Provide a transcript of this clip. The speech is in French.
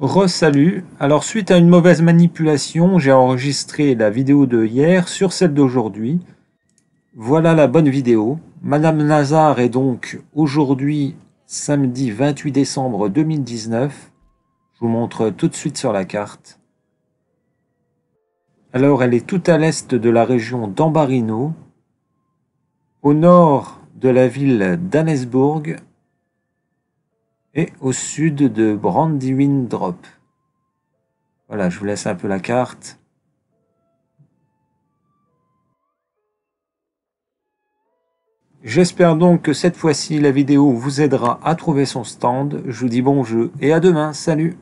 Re-salut. Alors suite à une mauvaise manipulation, j'ai enregistré la vidéo de hier sur celle d'aujourd'hui. Voilà la bonne vidéo. Madame Lazare est donc aujourd'hui samedi 28 décembre 2019. Je vous montre tout de suite sur la carte. Alors elle est tout à l'est de la région d'Ambarino, au nord de la ville d'Annesbourg et au sud de drop Voilà, je vous laisse un peu la carte. J'espère donc que cette fois-ci la vidéo vous aidera à trouver son stand. Je vous dis bon jeu et à demain, salut